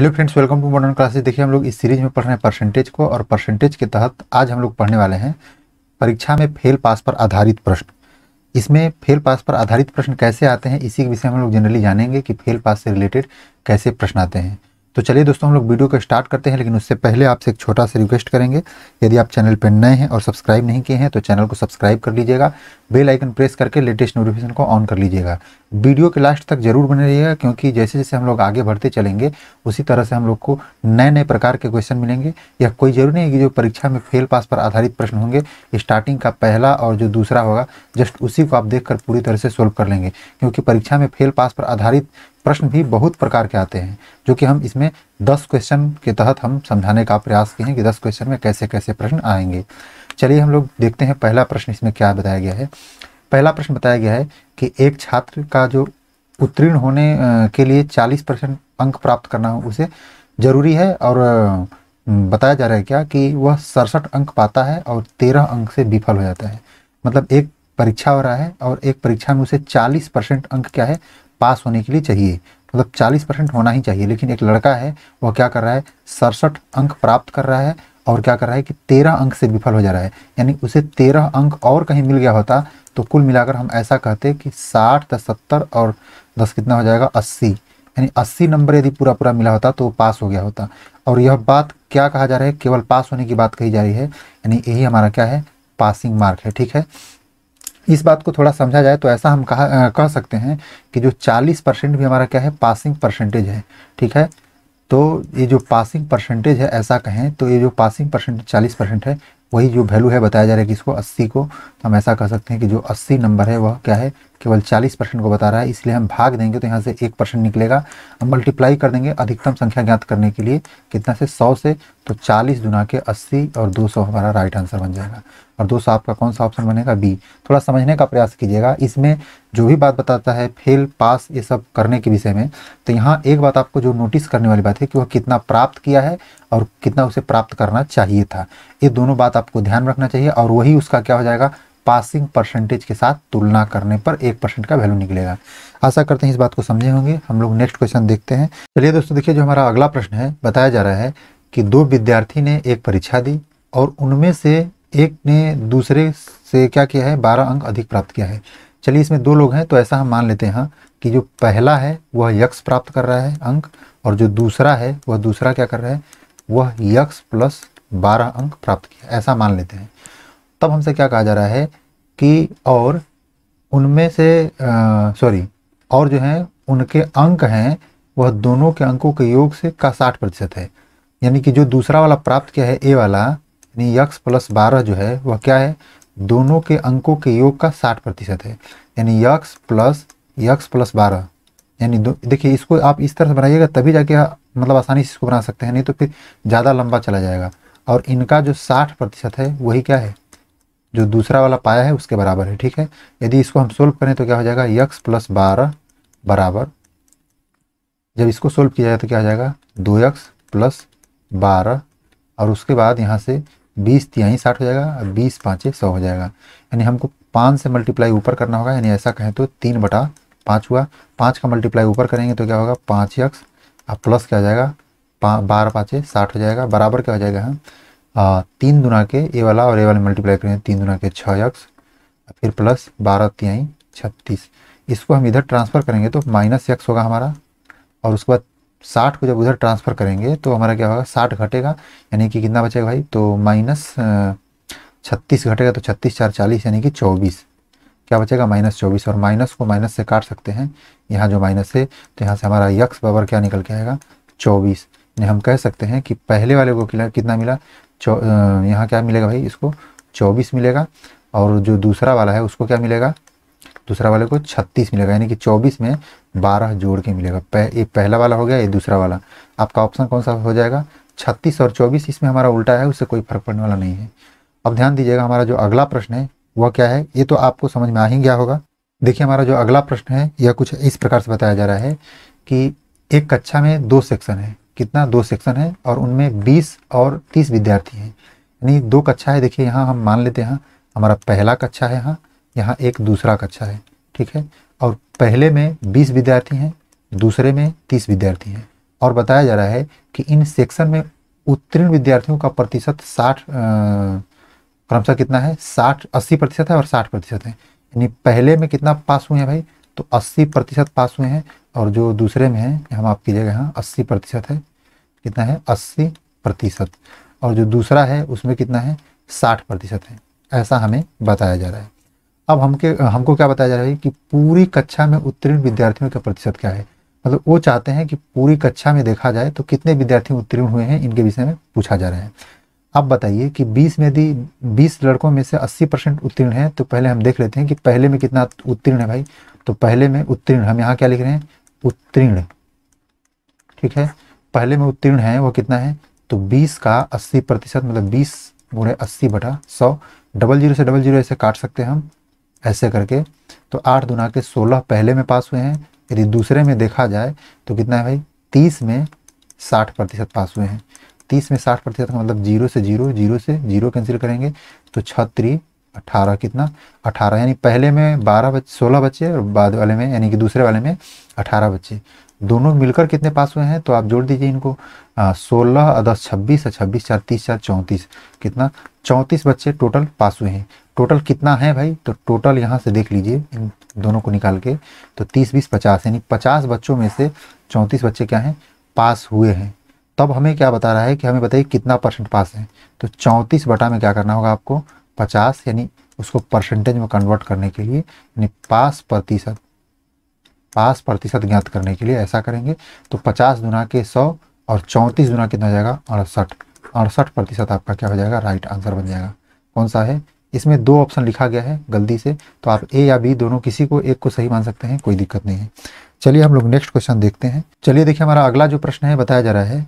hello friends welcome to modern classes देखिए हम लोग इस सीरीज में पढ़ रहे हैं परसेंटेज को और परसेंटेज के तहत आज हम लोग पढ़ने वाले हैं परीक्षा में फेल पास पर आधारित प्रश्न इसमें फेल पास पर आधारित प्रश्न कैसे आते हैं इसी के विषय में हम लोग जनरली जानेंगे कि फेल पास से रिलेटेड कैसे प्रश्न आते हैं तो चलिए दोस्तों हम लोग वीडियो को स्टार्ट करते हैं लेकिन उससे पहले आपसे एक छोटा सा रिक्वेस्ट करेंगे यदि आप चैनल पर नए हैं और सब्सक्राइब नहीं किए हैं तो चैनल को सब्सक्राइब कर लीजिएगा बेल आइकन प्रेस करके लेटेस्ट नोटिफिकेशन को ऑन कर लीजिएगा वीडियो के लास्ट तक जरूर बने रहिएगा क्योंकि जैसे जैसे हम लोग आगे बढ़ते चलेंगे उसी तरह से हम लोग को नए नए प्रकार के क्वेश्चन मिलेंगे या कोई जरूरी नहीं है कि जो परीक्षा में फेल पास पर आधारित प्रश्न होंगे स्टार्टिंग का पहला और जो दूसरा होगा जस्ट उसी को आप देख पूरी तरह से सोल्व कर लेंगे क्योंकि परीक्षा में फेल पास पर आधारित प्रश्न भी बहुत प्रकार के आते हैं जो कि हम इसमें दस क्वेश्चन के तहत हम समझाने का प्रयास किए हैं कि दस क्वेश्चन में कैसे कैसे प्रश्न आएंगे चलिए हम लोग देखते हैं पहला प्रश्न इसमें क्या बताया गया है पहला प्रश्न बताया गया है कि एक छात्र का जो उत्तीर्ण होने के लिए चालीस परसेंट अंक प्राप्त करना हो उसे जरूरी है और बताया जा रहा है क्या कि वह सड़सठ अंक पाता है और तेरह अंक से विफल हो जाता है मतलब एक परीक्षा हो रहा है और एक परीक्षा में उसे चालीस परसेंट अंक क्या है पास होने के लिए चाहिए मतलब चालीस परसेंट होना ही चाहिए लेकिन एक लड़का है वह क्या कर रहा है सड़सठ अंक प्राप्त कर रहा है और क्या कर रहा है कि तेरह अंक से विफल हो जा रहा है यानी उसे तेरह अंक और कहीं मिल गया होता तो कुल मिलाकर हम ऐसा कहते कि साठ दस सत्तर और दस कितना हो जाएगा अस्सी यानी अस्सी नंबर यदि पूरा पूरा मिला होता तो पास हो गया होता और यह बात क्या कहा जा रहा है केवल पास होने की बात कही जा रही है यानी यही हमारा क्या है पासिंग मार्क है ठीक है इस बात को थोड़ा समझा जाए तो ऐसा हम कहा कह सकते हैं कि जो 40 परसेंट भी हमारा क्या है पासिंग परसेंटेज है ठीक है तो ये जो पासिंग परसेंटेज है ऐसा कहें तो ये जो पासिंग परसेंटेज चालीस परसेंट है वही जो वैल्यू है बताया जा रहा है कि इसको अस्सी को तो हम ऐसा कह सकते हैं कि जो अस्सी नंबर है वह क्या है केवल 40 परसेंट को बता रहा है इसलिए हम भाग देंगे तो यहाँ से एक परसेंट निकलेगा हम मल्टीप्लाई कर देंगे अधिकतम संख्या ज्ञात करने के लिए कितना से 100 से तो 40 दुना के 80 और 200 हमारा राइट आंसर बन जाएगा और 200 आपका कौन सा ऑप्शन बनेगा बी थोड़ा समझने का प्रयास कीजिएगा इसमें जो भी बात बताता है फेल पास ये सब करने के विषय में तो यहाँ एक बात आपको जो नोटिस करने वाली बात है कि वह कितना प्राप्त किया है और कितना उसे प्राप्त करना चाहिए था ये दोनों बात आपको ध्यान रखना चाहिए और वही उसका क्या हो जाएगा पासिंग परसेंटेज के साथ तुलना करने पर एक परसेंट का वैल्यू निकलेगा आशा करते हैं इस बात को समझे होंगे हम लोग नेक्स्ट क्वेश्चन देखते हैं चलिए दोस्तों देखिए जो हमारा अगला प्रश्न है बताया जा रहा है कि दो विद्यार्थी ने एक परीक्षा दी और उनमें से एक ने दूसरे से क्या किया है बारह अंक अधिक प्राप्त किया है चलिए इसमें दो लोग हैं तो ऐसा हम मान लेते हैं हाँ, कि जो पहला है वह यक्स प्राप्त कर रहा है अंक और जो दूसरा है वह दूसरा क्या कर रहा है वह यक्स प्लस बारह अंक प्राप्त किया ऐसा मान लेते हैं तब हमसे क्या कहा जा रहा है कि और उनमें से सॉरी और जो हैं उनके अंक हैं वह दोनों के अंकों के योग से का साठ प्रतिशत है यानी कि जो दूसरा वाला प्राप्त किया है ए वाला यानी यक्स प्लस बारह जो है वह क्या है दोनों के अंकों के योग का साठ प्रतिशत है यानी यक्स प्लस यक्स प्लस बारह यानी देखिए इसको आप इस तरह से बनाइएगा तभी जाके मतलब आसानी से इसको बना सकते हैं नहीं तो फिर ज़्यादा लंबा चला जाएगा और इनका जो साठ प्रतिशत है वही क्या है जो दूसरा वाला पाया है उसके बराबर है ठीक है यदि इसको हम सोल्व करें तो क्या हो जाएगा यक्स प्लस बारह बराबर जब इसको सोल्व किया जाए तो क्या हो जाएगा दो यक्स प्लस बारह और उसके बाद यहाँ से बीस तिहाई साठ हो जाएगा और बीस पाँचे सौ हो जाएगा यानी हमको पाँच से मल्टीप्लाई ऊपर करना होगा यानी ऐसा कहें तो तीन बटा पाँच हुआ पाँच का मल्टीप्लाई ऊपर करेंगे तो क्या होगा पाँच यक्स और प्लस क्या हो जाएगा पाँच बारह पाँचे साठ हो जाएगा बराबर क्या हो जाएगा हम तीन दुना के ए वाला और ए वाला मल्टीप्लाई करेंगे तीन दुना के छः एक्स फिर प्लस बारह तिहाई छत्तीस इसको हम इधर ट्रांसफ़र करेंगे तो माइनस एक्स होगा हमारा और उसके बाद साठ को जब उधर ट्रांसफ़र करेंगे तो हमारा क्या होगा साठ घटेगा यानी कि कितना बचेगा भाई तो माइनस छत्तीस घटेगा तो छत्तीस चार चालीस यानी कि चौबीस क्या बचेगा माइनस चौबीस और माइनस को माइनस से काट सकते हैं यहाँ जो माइनस है तो यहाँ से हमारा यक्स बराबर क्या निकल के आएगा चौबीस हम कह सकते हैं कि पहले वाले को कितना मिला यहाँ क्या मिलेगा भाई इसको चौबीस मिलेगा और जो दूसरा वाला है उसको क्या मिलेगा दूसरा वाले को छत्तीस मिलेगा यानी कि चौबीस में बारह जोड़ के मिलेगा पह, ये पहला वाला हो गया ये दूसरा वाला आपका ऑप्शन कौन सा हो जाएगा छत्तीस और चौबीस इसमें हमारा उल्टा है उससे कोई फर्क पड़ने वाला नहीं है अब ध्यान दीजिएगा हमारा जो अगला प्रश्न है वह क्या है ये तो आपको समझ में आ ही गया होगा देखिए हमारा जो अगला प्रश्न है यह कुछ इस प्रकार से बताया जा रहा है कि एक कक्षा में दो सेक्शन है कितना दो सेक्शन है और उनमें बीस और तीस विद्यार्थी हैं यानी दो कक्षा है देखिए यहाँ हम मान लेते हैं हमारा पहला कक्षा है यहाँ यहाँ एक दूसरा कक्षा है ठीक है और पहले में बीस विद्यार्थी हैं दूसरे में तीस विद्यार्थी हैं और बताया जा रहा है कि इन सेक्शन में उत्तीर्ण विद्यार्थियों का प्रतिशत साठ क्रमशः कितना है साठ अस्सी प्रतिशत है और साठ प्रतिशत है यानी पहले में कितना पास हुए हैं भाई तो अस्सी प्रतिशत पास हुए हैं और जो दूसरे में है हम आप कीजिएगा यहाँ अस्सी प्रतिशत है कितना है अस्सी प्रतिशत और जो दूसरा है उसमें कितना है साठ प्रतिशत है ऐसा हमें बताया जा रहा है अब हमके हमको क्या बताया जा रहा है कि पूरी कक्षा में उत्तीर्ण विद्यार्थियों का प्रतिशत क्या है मतलब वो चाहते हैं कि पूरी कक्षा में देखा जाए तो कितने विद्यार्थी उत्तीर्ण हुए हैं इनके विषय में पूछा जा रहा है अब बताइए कि 20 में यदि 20 लड़कों में से 80 परसेंट उत्तीर्ण है तो पहले हम देख लेते हैं कि पहले में कितना उत्तीर्ण है भाई तो पहले में उत्तीर्ण हम यहाँ क्या लिख रहे हैं उत्तीर्ण ठीक है पहले में उत्तीर्ण है वह कितना है तो 20 का 80 प्रतिशत मतलब 20 गुणे अस्सी बटा सौ डबल जीरो से डबल जीरो ऐसे काट सकते हैं हम ऐसे करके तो आठ दुना के सोलह पहले में पास हुए हैं यदि दूसरे में देखा जाए तो कितना है भाई तीस में साठ प्रतिशत पास हुए हैं तीस में साठ प्रतिशत का मतलब जीरो से जीरो जीरो से जीरो कैंसिल करेंगे तो छत्री अठारह कितना अठारह यानी पहले में बारह बच्चे सोलह बच्चे और बाद वाले में यानी कि दूसरे वाले में अठारह बच्चे दोनों मिलकर कितने पास हुए हैं तो आप जोड़ दीजिए इनको सोलह दस छब्बीस छब्बीस चार तीस चार चौंतीस कितना चौंतीस बच्चे टोटल पास हुए हैं टोटल कितना है भाई तो टोटल यहाँ से देख लीजिए इन दोनों को निकाल के तो तीस बीस पचास यानी पचास बच्चों में से चौंतीस बच्चे क्या हैं पास हुए हैं तब हमें क्या बता रहा है कि हमें बताइए कितना परसेंट पास है तो चौंतीस बटा में क्या करना होगा आपको पचास यानी उसको परसेंटेज में कन्वर्ट करने के लिए यानी पास प्रतिशत पास प्रतिशत ज्ञात करने के लिए ऐसा करेंगे तो पचास गुना के सौ और चौंतीस गुना कितना हो जाएगा अड़सठ अड़सठ प्रतिशत आपका क्या हो जाएगा राइट आंसर बन जाएगा कौन सा है इसमें दो ऑप्शन लिखा गया है गलती से तो आप ए या बी दोनों किसी को एक को सही मान सकते हैं कोई दिक्कत नहीं है चलिए हम लोग नेक्स्ट क्वेश्चन देखते हैं चलिए देखिए हमारा अगला जो प्रश्न है बताया जा रहा है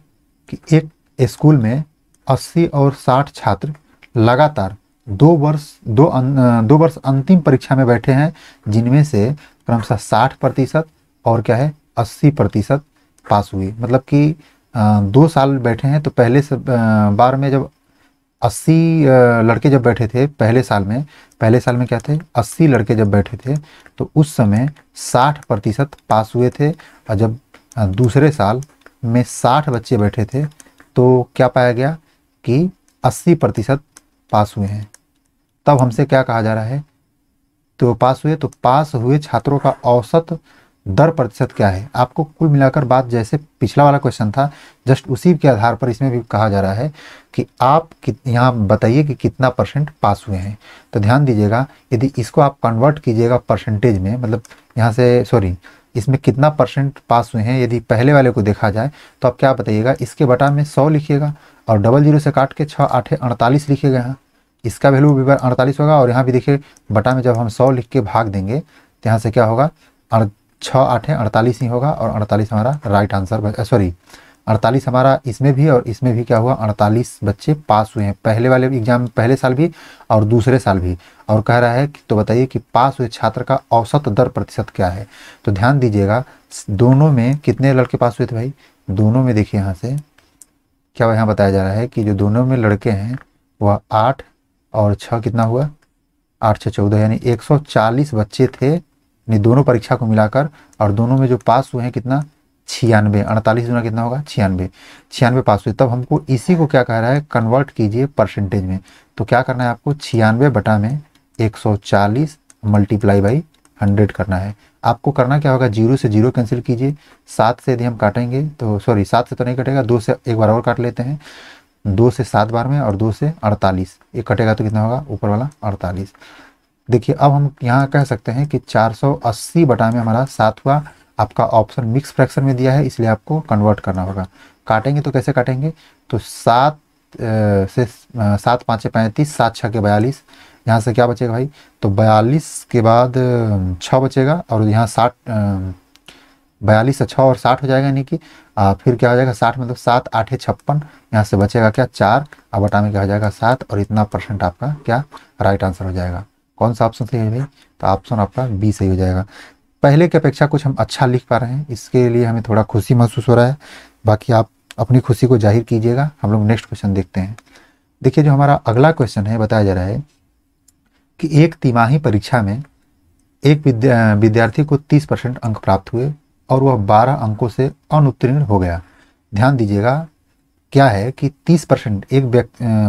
कि एक स्कूल में 80 और 60 छात्र लगातार दो वर्ष दो अन, अं, दो वर्ष अंतिम परीक्षा में बैठे हैं जिनमें से क्रमशः साठ प्रतिशत और क्या है अस्सी प्रतिशत पास हुए मतलब कि दो साल बैठे हैं तो पहले से बार में जब अस्सी लड़के जब बैठे थे पहले साल में पहले साल में क्या थे अस्सी लड़के जब बैठे थे तो उस समय साठ प्रतिशत पास हुए थे और जब दूसरे साल में साठ बच्चे बैठे थे तो क्या पाया गया कि अस्सी प्रतिशत पास हुए हैं तब हमसे क्या कहा जा रहा है तो पास हुए तो पास हुए छात्रों का औसत दर प्रतिशत क्या है आपको कुल मिलाकर बात जैसे पिछला वाला क्वेश्चन था जस्ट उसी के आधार पर इसमें भी कहा जा रहा है कि आप यहाँ बताइए कि कितना परसेंट पास हुए हैं तो ध्यान दीजिएगा यदि इसको आप कन्वर्ट कीजिएगा परसेंटेज में मतलब यहाँ से सॉरी इसमें कितना परसेंट पास हुए हैं यदि पहले वाले को देखा जाए तो आप क्या बताइएगा इसके बटा में सौ लिखिएगा और डबल जीरो से काट के छः आठे अड़तालीस लिखे गए हैं इसका वैल्यू भी अड़तालीस होगा और यहाँ भी देखिए बटा में जब हम सौ लिख के भाग देंगे तो यहाँ से क्या होगा छः है अड़तालीस ही होगा और अड़तालीस हमारा राइट आंसर सॉरी अड़तालीस हमारा इसमें भी और इसमें भी क्या हुआ अड़तालीस बच्चे पास हुए हैं पहले वाले एग्जाम पहले साल भी और दूसरे साल भी और कह रहा है कि तो बताइए कि पास हुए छात्र का औसत दर प्रतिशत क्या है तो ध्यान दीजिएगा दोनों में कितने लड़के पास हुए थे भाई दोनों में देखिए यहाँ से क्या यहाँ बताया जा रहा है कि जो दोनों में लड़के हैं वह आठ और छः कितना हुआ आठ छः चौदह यानी 140 बच्चे थे यानी दोनों परीक्षा को मिलाकर और दोनों में जो पास हुए हैं कितना छियानवे अड़तालीस दुना कितना होगा छियानवे छियानवे पास हुए तब हमको इसी को क्या कह रहा है कन्वर्ट कीजिए परसेंटेज में तो क्या करना है आपको छियानवे बटा में 140 मल्टीप्लाई बाई हंड्रेड करना है आपको करना क्या होगा जीरो से जीरो कैंसिल कीजिए सात से यदि हम काटेंगे तो सॉरी सात से तो नहीं कटेगा दो से एक बार और काट लेते हैं दो से सात बार में और दो से अड़तालीस ये कटेगा तो कितना होगा ऊपर वाला अड़तालीस देखिए अब हम यहाँ कह सकते हैं कि 480 बटा में हमारा सात हुआ आपका ऑप्शन मिक्स फ्रैक्शन में दिया है इसलिए आपको कन्वर्ट करना होगा काटेंगे तो कैसे काटेंगे तो सात से सात पाँच पैंतीस सात छः के बयालीस यहाँ से क्या बचेगा भाई तो बयालीस के बाद छः बचेगा और यहाँ साठ बयालीस से छः और साठ हो जाएगा यानी कि आ, फिर क्या हो जाएगा साठ मतलब सात आठ छप्पन यहाँ से बचेगा क्या चार अब बटा में क्या हो जाएगा सात और इतना परसेंट आपका क्या राइट आंसर हो जाएगा कौन सा ऑप्शन सही है भाई तो ऑप्शन आपका बी सही हो जाएगा पहले की अपेक्षा कुछ हम अच्छा लिख पा रहे हैं इसके लिए हमें थोड़ा खुशी महसूस हो रहा है बाकी आप अपनी खुशी को जाहिर कीजिएगा हम लोग नेक्स्ट क्वेश्चन देखते हैं देखिए जो हमारा अगला क्वेश्चन है बताया जा रहा है कि एक तिमाही परीक्षा में एक विद्या विद्यार्थी को 30 परसेंट अंक प्राप्त हुए और वह 12 अंकों से अनुत्तीर्ण हो गया ध्यान दीजिएगा क्या है कि 30 परसेंट एक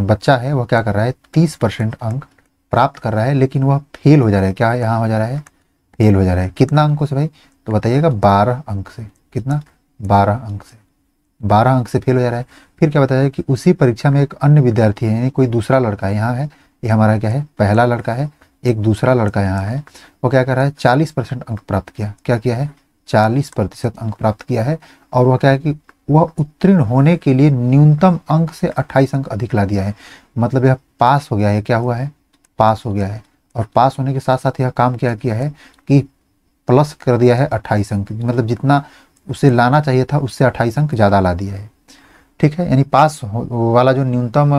बच्चा है वह क्या कर रहा है 30 परसेंट अंक प्राप्त कर रहा है लेकिन वह फेल हो जा रहा है क्या यहाँ हो जा रहा है फेल हो जा रहा है कितना अंकों से भाई तो बताइएगा बारह अंक से कितना बारह अंक से बारह अंक से फेल हो जा रहा है फिर क्या बताया कि उसी परीक्षा में एक अन्य विद्यार्थी है कोई दूसरा लड़का यहाँ है ये हमारा क्या है पहला लड़का है एक दूसरा लड़का यहाँ है वो क्या कर रहा है चालीस परसेंट अंक प्राप्त किया क्या किया है 40 प्रतिशत अंक प्राप्त किया है और वह क्या है कि वह उत्तीर्ण होने के लिए न्यूनतम अंक से 28 अंक अधिक ला दिया है मतलब यह पास हो गया है क्या हुआ है पास हो गया है और पास होने के साथ साथ यह काम क्या किया है कि प्लस कर दिया है अट्ठाईस अंक मतलब जितना उसे लाना चाहिए था उससे अट्ठाईस अंक ज़्यादा ला दिया है ठीक है यानी पास वाला जो न्यूनतम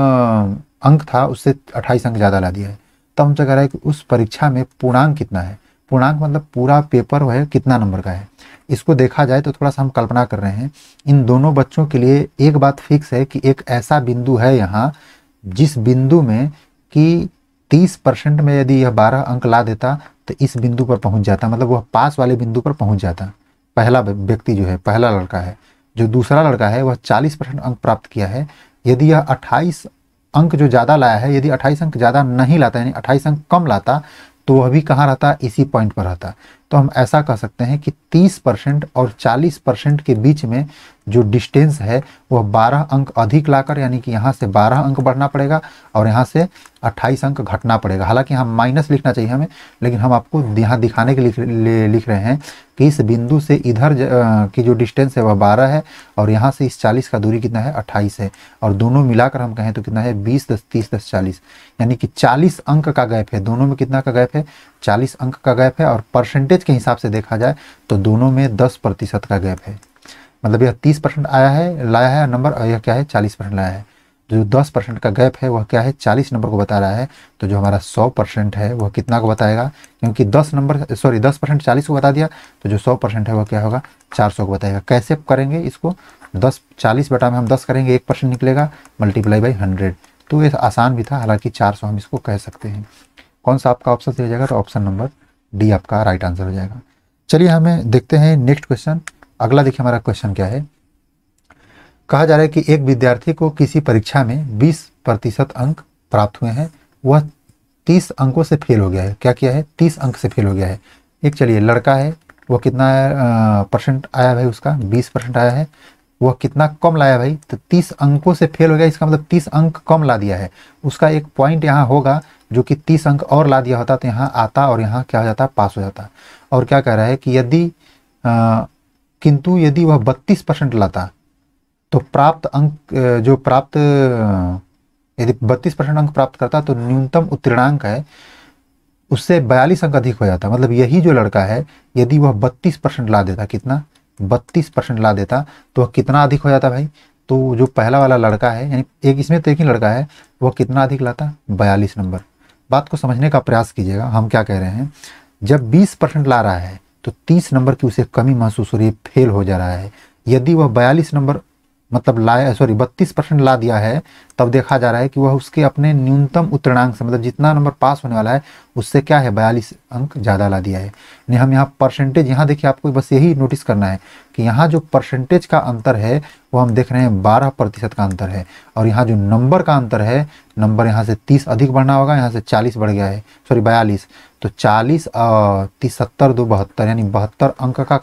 अंक था उससे अट्ठाईस अंक ज़्यादा ला दिया है तो हमसे कह रहा है कि उस परीक्षा में पूर्णांक कितना है पूर्णांक मतलब पूरा पेपर वह कितना नंबर का है इसको देखा जाए तो थोड़ा सा हम कल्पना कर रहे हैं इन दोनों बच्चों के लिए एक बात फिक्स है कि एक ऐसा बिंदु है यहाँ जिस बिंदु में कि तीस परसेंट में यदि यह बारह अंक ला देता तो इस बिंदु पर पहुँच जाता मतलब वह पास वाले बिंदु पर पहुँच जाता पहला व्यक्ति जो है पहला लड़का है जो दूसरा लड़का है वह चालीस परसेंट अंक प्राप्त किया है यदि यह अट्ठाईस अंक जो ज़्यादा लाया है यदि अट्ठाईस अंक ज़्यादा नहीं लाता यानी अट्ठाईस अंक कम लाता तो वह भी कहाँ रहता इसी पॉइंट पर रहता तो हम ऐसा कह सकते हैं कि 30 परसेंट और 40 परसेंट के बीच में जो डिस्टेंस है वह 12 अंक अधिक लाकर यानी कि यहाँ से 12 अंक बढ़ना पड़ेगा और यहाँ से 28 अंक घटना पड़ेगा हालांकि हम माइनस लिखना चाहिए हमें लेकिन हम आपको यहाँ दिखाने के लिख लिख रहे हैं कि इस बिंदु से इधर की जो डिस्टेंस है वह 12 है और यहाँ से इस 40 का दूरी कितना है 28 है और दोनों मिलाकर हम कहें तो कितना है बीस दस तीस दस चालीस यानी कि चालीस अंक का गैप है दोनों में कितना का गैप है चालीस अंक का गैप है और परसेंटेज के हिसाब से देखा जाए तो दोनों में दस प्रतिशत का गैप है मतलब यह तीस परसेंट आया है लाया है नंबर और यह क्या है चालीस परसेंट लाया है जो दस परसेंट का गैप है वह क्या है चालीस नंबर को बता रहा है तो जो हमारा सौ परसेंट है वह कितना को बताएगा क्योंकि दस नंबर सॉरी दस परसेंट चालीस को बता दिया तो जो सौ परसेंट है वह क्या होगा चार सौ को बताएगा कैसे करेंगे इसको दस चालीस बटा में हम दस करेंगे एक परसेंट निकलेगा मल्टीप्लाई बाई हंड्रेड तो ये आसान भी था हालांकि चार सौ हम इसको कह सकते हैं कौन सा आपका ऑप्शन दिया जाएगा तो ऑप्शन नंबर डी आपका राइट आंसर हो जाएगा चलिए हमें देखते हैं नेक्स्ट क्वेश्चन अगला देखिए हमारा क्वेश्चन क्या है कहा जा रहा है कि एक विद्यार्थी को किसी परीक्षा में 20 प्रतिशत अंक प्राप्त हुए हैं वह 30 अंकों से फेल हो गया है क्या किया है 30 अंक से फेल हो गया है एक चलिए लड़का है वह कितना परसेंट आया भाई उसका 20 परसेंट आया है वह कितना कम लाया भाई तो 30 अंकों से फेल हो गया इसका मतलब 30 अंक कम ला दिया है उसका एक पॉइंट यहाँ होगा जो कि तीस अंक और ला दिया होता तो यहाँ आता और यहाँ क्या हो जाता पास हो जाता और क्या कह रहा है कि यदि किंतु यदि वह 32 परसेंट लाता तो प्राप्त अंक जो प्राप्त यदि 32 परसेंट अंक प्राप्त करता तो न्यूनतम उत्तीर्णांक है उससे बयालीस अंक अधिक हो जाता मतलब यही जो लड़का है यदि वह 32 परसेंट ला देता कितना 32 परसेंट ला देता तो वह कितना अधिक हो जाता भाई तो जो पहला वाला लड़का है यानी एक इसमें तो एक ही लड़का है वह कितना अधिक लाता बयालीस नंबर बात को समझने का प्रयास कीजिएगा हम क्या कह रहे हैं जब बीस परसेंट ला रहा है तो 30 नंबर की उसे कमी महसूस हो रही है फेल हो जा रहा है यदि वह 42 नंबर मतलब लाया सॉरी 32 परसेंट ला दिया है तब देखा जा रहा है कि वह उसके अपने न्यूनतम उत्तीर्णांक से मतलब जितना नंबर पास होने वाला है उससे क्या है बयालीस अंक ज़्यादा ला दिया है नहीं हम यहाँ परसेंटेज यहाँ देखिए आपको बस यही नोटिस करना है कि यहाँ जो परसेंटेज का अंतर है वो हम देख रहे हैं बारह प्रतिशत का अंतर है और यहाँ जो नंबर का अंतर है नंबर यहाँ से तीस अधिक बढ़ना होगा यहाँ से चालीस बढ़ गया है सॉरी बयालीस तो चालीस तिहत्तर दो बहत्तर यानी बहत्तर अंक का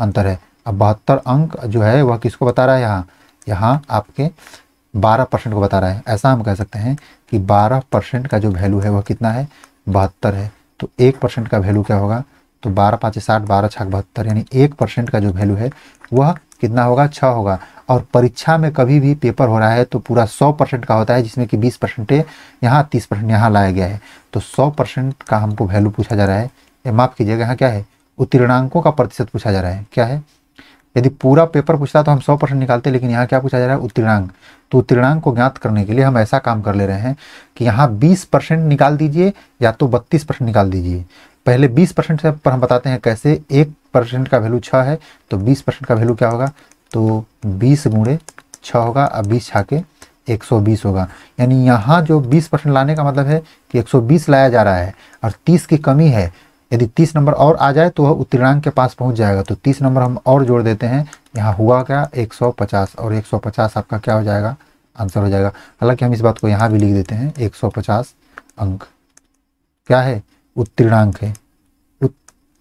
अंतर है अब बहत्तर अंक जो है वह किसको बता रहा है यहाँ यहाँ आपके बारह परसेंट को बता रहा है ऐसा हम कह सकते हैं कि बारह परसेंट का जो वैल्यू है वह कितना है बहत्तर है तो एक परसेंट का वैल्यू क्या होगा तो बारह पाँच साठ बारह छाख बहत्तर यानी एक परसेंट का जो वैल्यू है वह कितना होगा छः होगा और परीक्षा में कभी भी पेपर हो रहा है तो पूरा सौ परसेंट का होता है जिसमें कि बीस परसेंट यहाँ तीस परसेंट यहाँ लाया गया है तो सौ परसेंट का हमको वैल्यू पूछा जा रहा है ये माफ़ कीजिएगा यहाँ क्या है उत्तीर्णांकों का प्रतिशत पूछा जा रहा है क्या है यदि पूरा पेपर पूछता तो हम सौ परसेंट निकालते लेकिन यहाँ क्या पूछा जा रहा है उत्तीर्णांक तो उत्तीर्णांक को ज्ञात करने के लिए हम ऐसा काम कर ले रहे हैं कि यहाँ बीस परसेंट निकाल दीजिए या तो बत्तीस परसेंट निकाल दीजिए पहले बीस परसेंट से पर हम बताते हैं कैसे एक परसेंट का वैल्यू छः है तो बीस परसेंट का वैल्यू क्या होगा तो बीस गुणे छः होगा अब बीस छा के एक सौ बीस होगा यानी यहाँ जो बीस परसेंट लाने का मतलब है कि एक सौ बीस लाया जा रहा है और तीस की कमी है यदि तीस नंबर और आ जाए तो वह उत्तीर्णांक के पास पहुँच जाएगा तो तीस नंबर हम और जोड़ देते हैं यहाँ हुआ क्या एक सौ पचास और एक सौ पचास आपका क्या हो जाएगा आंसर हो जाएगा हालांकि हम इस बात को यहाँ भी लिख देते हैं एक सौ पचास अंक क्या है उत्तीर्णांक है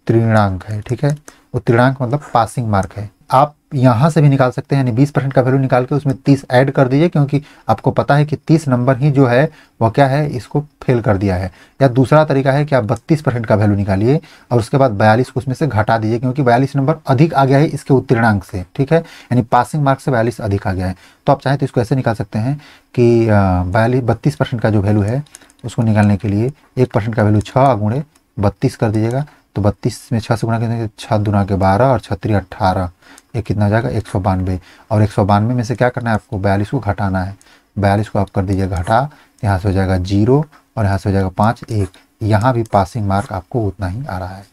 त्रिणांक है ठीक है वो त्रिणांक मतलब पासिंग मार्क है आप यहाँ से भी निकाल सकते हैं यानी बीस परसेंट का वैल्यू निकाल के उसमें तीस ऐड कर दीजिए क्योंकि आपको पता है कि तीस नंबर ही जो है वह क्या है इसको फेल कर दिया है या दूसरा तरीका है कि आप बत्तीस परसेंट का वैल्यू निकालिए और उसके बाद बयालीस को उसमें से घटा दीजिए क्योंकि बयालीस नंबर अधिक आ गया है इसके उत्तीर्णांक से ठीक है यानी पासिंग मार्क से बयालीस अधिक आ गया है तो आप चाहें तो इसको ऐसे निकाल सकते हैं कि बयालीस बत्तीस का जो वैल्यू है उसको निकालने के लिए एक का वैल्यू छः गुणे बत्तीस कर दीजिएगा तो बत्तीस में छः से गुना करेंगे छः दुना के बारह और छत्री अट्ठारह ये कितना हो जाएगा एक सौ बानवे और एक सौ बानवे में से क्या करना है आपको बयालीस को घटाना है बयालीस को आप कर दीजिए घटा यहाँ से हो जाएगा जीरो और यहाँ से हो जाएगा पाँच एक यहाँ भी पासिंग मार्क आपको उतना ही आ रहा है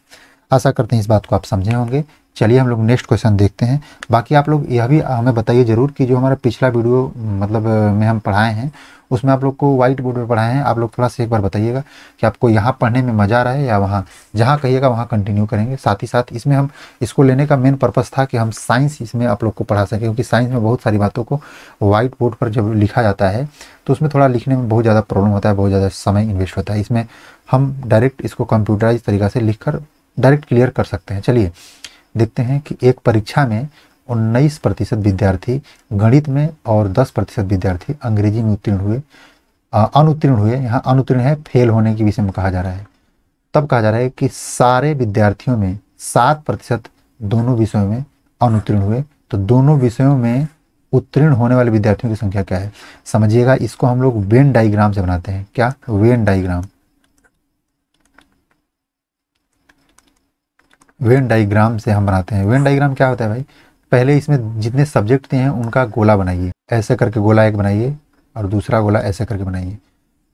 आशा करते हैं इस बात को आप समझे होंगे चलिए हम लोग नेक्स्ट क्वेश्चन देखते हैं बाकी आप लोग यह भी हमें बताइए ज़रूर कि जो हमारा पिछला वीडियो मतलब में हम पढ़ाए हैं उसमें आप लोग को व्हाइट बोर्ड पर पढ़ाए हैं आप लोग थोड़ा सा एक बार बताइएगा कि आपको यहाँ पढ़ने में मज़ा आ रहा है या वहाँ जहाँ कहिएगा वहाँ कंटिन्यू करेंगे साथ ही साथ इसमें हम इसको लेने का मेन पर्पज़ था कि हम साइंस इसमें आप लोग को पढ़ा सकें क्योंकि साइंस में बहुत सारी बातों को व्हाइट बोर्ड पर जब लिखा जाता है तो उसमें थोड़ा लिखने में बहुत ज़्यादा प्रॉब्लम होता है बहुत ज़्यादा समय इन्वेस्ट होता है इसमें हम डायरेक्ट इसको कंप्यूटराइज तरीका से लिख डायरेक्ट क्लियर कर सकते हैं चलिए देखते हैं कि एक परीक्षा में उन्नीस प्रतिशत विद्यार्थी गणित में और दस प्रतिशत विद्यार्थी अंग्रेजी में उत्तीर्ण हुए अनुत्तीर्ण हुए यहाँ अनुत्तीर्ण है फेल होने के विषय में कहा जा रहा है तब कहा जा रहा है कि सारे विद्यार्थियों में सात प्रतिशत दोनों विषयों में अनुत्तीर्ण हुए तो दोनों विषयों में उत्तीर्ण होने वाले विद्यार्थियों की संख्या क्या है समझिएगा इसको हम लोग वेन डाइग्राम से बनाते हैं क्या वेन डाइग्राम वेन डाइग्राम से हम बनाते हैं वेन डाइग्राम क्या होता है भाई पहले इसमें जितने सब्जेक्ट हैं उनका गोला बनाइए ऐसे करके गोला एक बनाइए और दूसरा गोला ऐसे करके बनाइए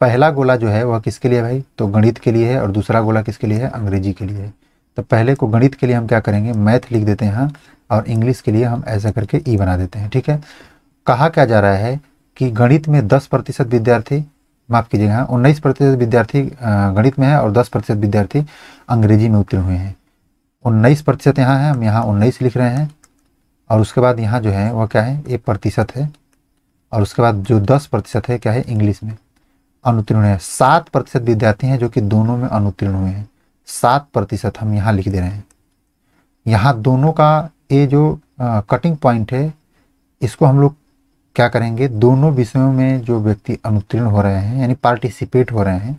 पहला गोला जो है वह किसके लिए भाई तो गणित के लिए है और दूसरा गोला किसके लिए है अंग्रेजी के लिए है तो पहले को गणित के लिए हम क्या करेंगे मैथ लिख देते हैं और इंग्लिश के लिए हम ऐसा करके ई e बना देते हैं ठीक है कहा क्या जा रहा है कि गणित में दस प्रतिशत विद्यार्थी माफ़ कीजिएगा हाँ उन्नीस प्रतिशत विद्यार्थी गणित में है और दस प्रतिशत विद्यार्थी अंग्रेजी में उत्तीर्ण हुए हैं उन्नीस प्रतिशत यहाँ है हम यहाँ उन्नीस लिख रहे हैं और उसके बाद यहाँ जो है वह क्या है एक प्रतिशत है और उसके बाद जो दस प्रतिशत है क्या है इंग्लिश में अनुत्तीर्ण है सात प्रतिशत विद्यार्थी हैं जो कि दोनों में अनुत्तीर्ण हुए हैं सात प्रतिशत हम यहाँ लिख दे रहे हैं यहाँ दोनों का ये जो कटिंग पॉइंट है इसको हम लोग क्या करेंगे दोनों विषयों में जो व्यक्ति अनुत्तीर्ण हो रहे हैं यानी पार्टिसिपेट हो रहे हैं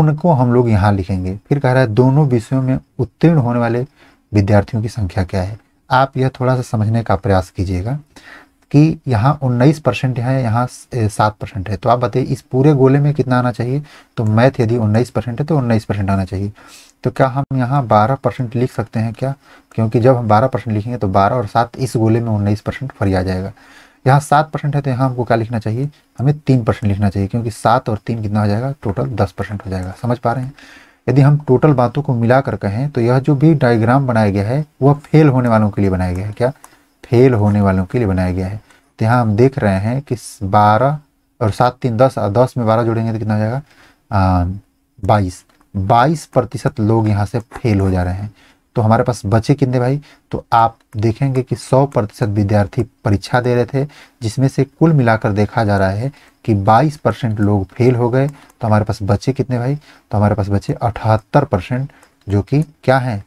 उनको हम लोग यहाँ लिखेंगे फिर कह रहा है दोनों विषयों में उत्तीर्ण होने वाले विद्यार्थियों की संख्या क्या है आप यह थोड़ा सा समझने का प्रयास कीजिएगा कि यहाँ उन्नीस परसेंट है यहाँ सात परसेंट है तो आप बताइए इस पूरे गोले में कितना आना चाहिए तो मैथ यदि उन्नीस परसेंट है तो उन्नीस परसेंट आना चाहिए तो क्या हम यहाँ बारह परसेंट लिख सकते हैं क्या क्योंकि जब हम बारह परसेंट लिखेंगे तो बारह और सात इस गोले में उन्नीस परसेंट फरी आ जाएगा यहाँ सात परसेंट है तो यहाँ हमको क्या लिखना चाहिए हमें तीन परसेंट लिखना चाहिए क्योंकि सात और तीन कितना हो जाएगा टोटल दस परसेंट हो जाएगा समझ पा रहे हैं यदि हम टोटल बातों को मिलाकर कहें तो यह जो भी डायग्राम बनाया गया है वह फेल होने वालों के लिए बनाया गया है क्या फेल होने वालों के लिए बनाया गया है तो यहाँ हम देख रहे हैं कि बारह और सात तीन दस दस में बारह जोड़ेंगे तो कितना हो जाएगा बाईस बाईस प्रतिशत लोग यहाँ से फेल हो जा रहे हैं तो हमारे पास बचे कितने भाई तो आप देखेंगे कि 100 प्रतिशत विद्यार्थी परीक्षा दे रहे थे जिसमें से कुल मिलाकर देखा जा रहा है कि 22 परसेंट लोग फेल हो गए तो हमारे पास बचे कितने भाई तो हमारे पास बचे अठहत्तर परसेंट जो कि क्या हैं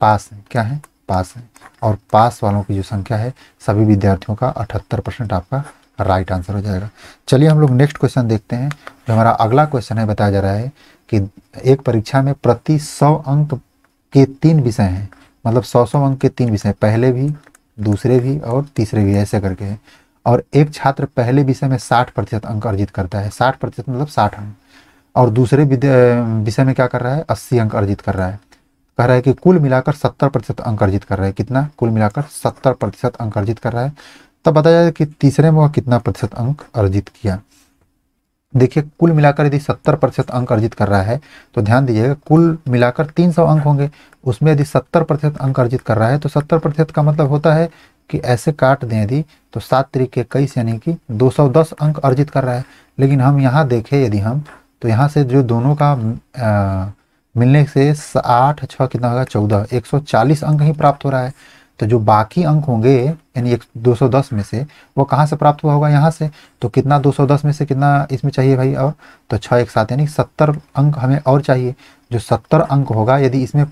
पास हैं क्या हैं पास हैं और पास वालों की जो संख्या है सभी विद्यार्थियों का अठहत्तर परसेंट आपका राइट आंसर हो जाएगा चलिए हम लोग नेक्स्ट क्वेश्चन देखते हैं जो हमारा अगला क्वेश्चन है बताया जा रहा है कि एक परीक्षा में प्रति सौ अंक के तीन विषय हैं मतलब सौ सौ अंक के तीन विषय पहले भी दूसरे भी और तीसरे भी ऐसे करके हैं और एक छात्र पहले विषय में साठ प्रतिशत अंक अर्जित करता है साठ प्रतिशत मतलब साठ अंक और दूसरे विषय में क्या कर रहा है अस्सी अंक अर्जित कर रहा है कह रहा है कि कुल मिलाकर सत्तर प्रतिशत अंक अर्जित कर रहा है कितना कुल मिलाकर सत्तर प्रतिशत अंक अर्जित कर रहा है तब बताया जाए कि तीसरे में वह कितना प्रतिशत अंक अर्जित किया देखिए कुल मिलाकर यदि सत्तर प्रतिशत अंक अर्जित कर रहा है तो ध्यान दीजिएगा कुल मिलाकर तीन सौ अंक होंगे उसमें यदि सत्तर प्रतिशत अंक अर्जित कर रहा है तो सत्तर प्रतिशत का मतलब होता है कि ऐसे काट दें यदि तो सात तरीके कई यानी कि दो सौ दस अंक अर्जित कर रहा है लेकिन हम यहाँ देखें यदि हम तो यहाँ से जो दोनों का आ, मिलने से आठ छः कितना होगा चौदह एक सौ चालीस अंक ही प्राप्त हो रहा है तो जो बाकी अंक होंगे यानी एक 210 में से वो कहाँ से प्राप्त हुआ होगा यहाँ से तो कितना 210 में से कितना इसमें चाहिए भाई और तो छः एक साथ यानी सत्तर अंक हमें और चाहिए जो सत्तर अंक होगा यदि इसमें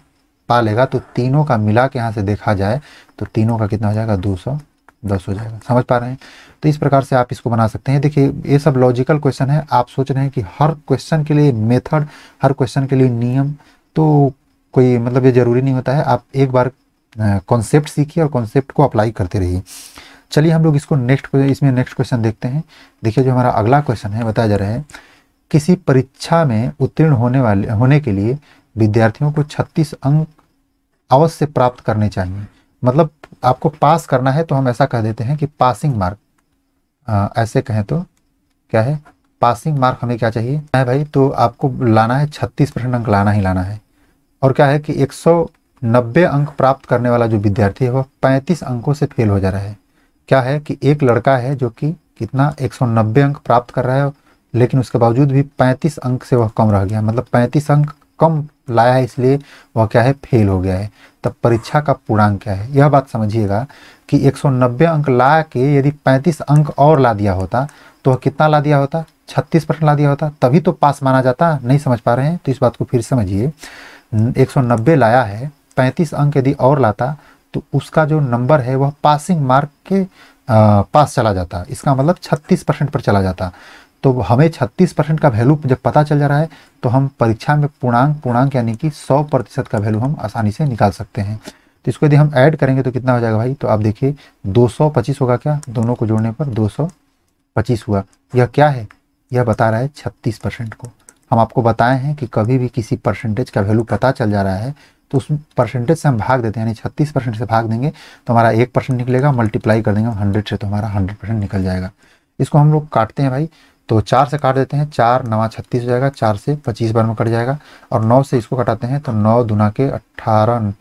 पा लेगा तो तीनों का मिला के यहाँ से देखा जाए तो तीनों का कितना हो जाएगा दो सौ दस हो जाएगा समझ पा रहे हैं तो इस प्रकार से आप इसको बना सकते हैं देखिए ये सब लॉजिकल क्वेश्चन है आप सोच रहे हैं कि हर क्वेश्चन के लिए मेथड हर क्वेश्चन के लिए नियम तो कोई मतलब ये ज़रूरी नहीं होता है आप एक बार कॉन्सेप्ट सीखिए और कॉन्सेप्ट को अप्लाई करते रहिए चलिए हम लोग इसको नेक्स्ट इसमें नेक्स्ट क्वेश्चन देखते हैं देखिए जो हमारा अगला क्वेश्चन है बताया जा रहा है किसी परीक्षा में उत्तीर्ण होने वाले होने के लिए विद्यार्थियों को 36 अंक अवश्य प्राप्त करने चाहिए मतलब आपको पास करना है तो हम ऐसा कह देते हैं कि पासिंग मार्क ऐसे कहें तो क्या है पासिंग मार्क हमें क्या चाहिए है भाई तो आपको लाना है छत्तीस परसेंट अंक लाना ही लाना है और क्या है कि एक सौ नब्बे अंक प्राप्त करने वाला जो विद्यार्थी है वह पैंतीस अंकों से फेल हो जा रहा है क्या है कि एक लड़का है जो कि कितना एक सौ नब्बे अंक प्राप्त कर रहा है लेकिन उसके बावजूद भी पैंतीस अंक से वह कम रह गया मतलब पैंतीस अंक कम लाया है इसलिए वह क्या है फेल हो गया है तब परीक्षा का पूर्णांक क्या है यह बात समझिएगा कि नब्बे अंक ला के यदि पैंतीस अंक और ला दिया होता तो वह कितना ला दिया होता छत्तीस परसेंट ला दिया होता तभी तो पास माना जाता नहीं समझ पा रहे हैं तो इस बात को फिर समझिए 190 लाया है पैंतीस अंक यदि और लाता तो उसका जो नंबर है वह पासिंग मार्क के आ, पास चला जाता इसका मतलब छत्तीस परसेंट पर चला जाता तो हमें छत्तीस परसेंट का वैल्यू जब पता चल जा रहा है तो हम परीक्षा में पूर्णांक पूर्णांक यानी कि सौ प्रतिशत का वैल्यू हम आसानी से निकाल सकते हैं तो इसको यदि हम ऐड करेंगे तो कितना हो जाएगा भाई तो आप देखिए पच्चीस होगा क्या दोनों को जोड़ने पर पच्चीस हुआ यह क्या है यह बता रहा है छत्तीस परसेंट को हम आपको बताए हैं कि कभी भी किसी परसेंटेज का वैल्यू पता चल जा रहा है तो उस परसेंटेज से हम भाग देते हैं यानी छत्तीस परसेंट से भाग देंगे तो हमारा एक परसेंट निकलेगा मल्टीप्लाई कर देंगे हम हंड्रेड से तो हमारा हंड्रेड परसेंट निकल जाएगा इसको हम लोग काटते हैं भाई तो चार से काट देते हैं चार नवा छत्तीस हो जाएगा चार से पच्चीस बार में कट जाएगा और नौ से इसको कटाते हैं तो नौ दुना के अट्ठारह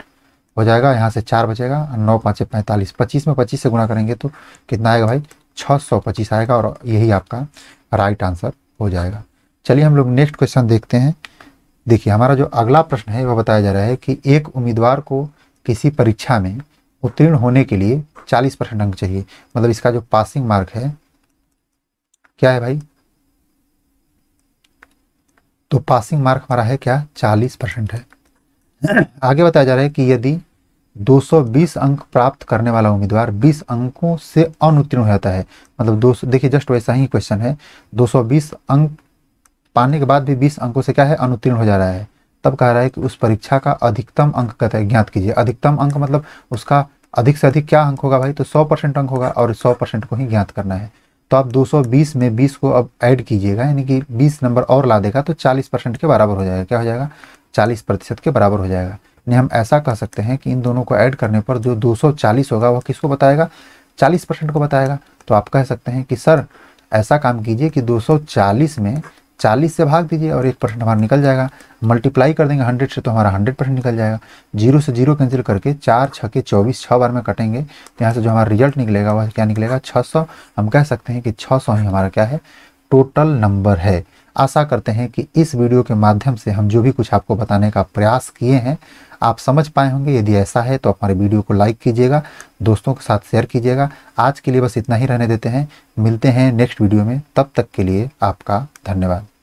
हो जाएगा यहाँ से चार बचेगा और नौ पाँच पैंतालीस पच्चीस में पच्चीस से गुना करेंगे तो कितना आएगा भाई छः सौ पच्चीस आएगा और यही आपका राइट आंसर हो जाएगा चलिए हम लोग नेक्स्ट क्वेश्चन देखते हैं देखिए हमारा जो अगला प्रश्न है वह बताया जा रहा है कि एक उम्मीदवार को किसी परीक्षा में उत्तीर्ण होने के लिए 40 परसेंट अंक चाहिए मतलब इसका जो पासिंग मार्क है क्या है भाई तो पासिंग मार्क हमारा है क्या 40 परसेंट है आगे बताया जा रहा है कि यदि 220 अंक प्राप्त करने वाला उम्मीदवार 20 अंकों से अनुत्तीर्ण हो जाता है मतलब दो देखिए जस्ट वैसा ही क्वेश्चन है 220 अंक पाने के बाद भी बीस अंकों से क्या है अनुत्तीर्ण हो जा रहा है तब कह रहा है कि उस परीक्षा का अधिकतम अंक कहते हैं ज्ञात कीजिए अधिकतम अंक मतलब उसका अधिक से अधिक क्या अंक होगा भाई तो सौ परसेंट अंक होगा और सौ परसेंट को ही ज्ञात करना है तो आप 220 में 20 को अब ऐड कीजिएगा यानी कि 20 नंबर और ला देगा तो 40 परसेंट के बराबर हो जाएगा क्या हो जाएगा 40 प्रतिशत के बराबर हो जाएगा यानी हम ऐसा कह सकते हैं कि इन दोनों को ऐड करने पर जो चालीस होगा वह किसको बताएगा चालीस परसेंट को बताएगा तो आप कह सकते हैं कि सर ऐसा काम कीजिए कि चालीस में चालीस से भाग दीजिए और एक परसेंट हमारा निकल जाएगा मल्टीप्लाई कर देंगे हंड्रेड से तो हमारा हंड्रेड परसेंट निकल जाएगा जीरो से जीरो कैंसिल करके चार छः के चौबीस छः बार में कटेंगे तो यहाँ से जो हमारा रिजल्ट निकलेगा वह क्या निकलेगा छः सौ हम कह सकते हैं कि छः सौ ही हमारा क्या है टोटल नंबर है आशा करते हैं कि इस वीडियो के माध्यम से हम जो भी कुछ आपको बताने का प्रयास किए हैं आप समझ पाए होंगे यदि ऐसा है तो हमारे वीडियो को लाइक कीजिएगा दोस्तों के साथ शेयर कीजिएगा आज के लिए बस इतना ही रहने देते हैं मिलते हैं नेक्स्ट वीडियो में तब तक के लिए आपका धन्यवाद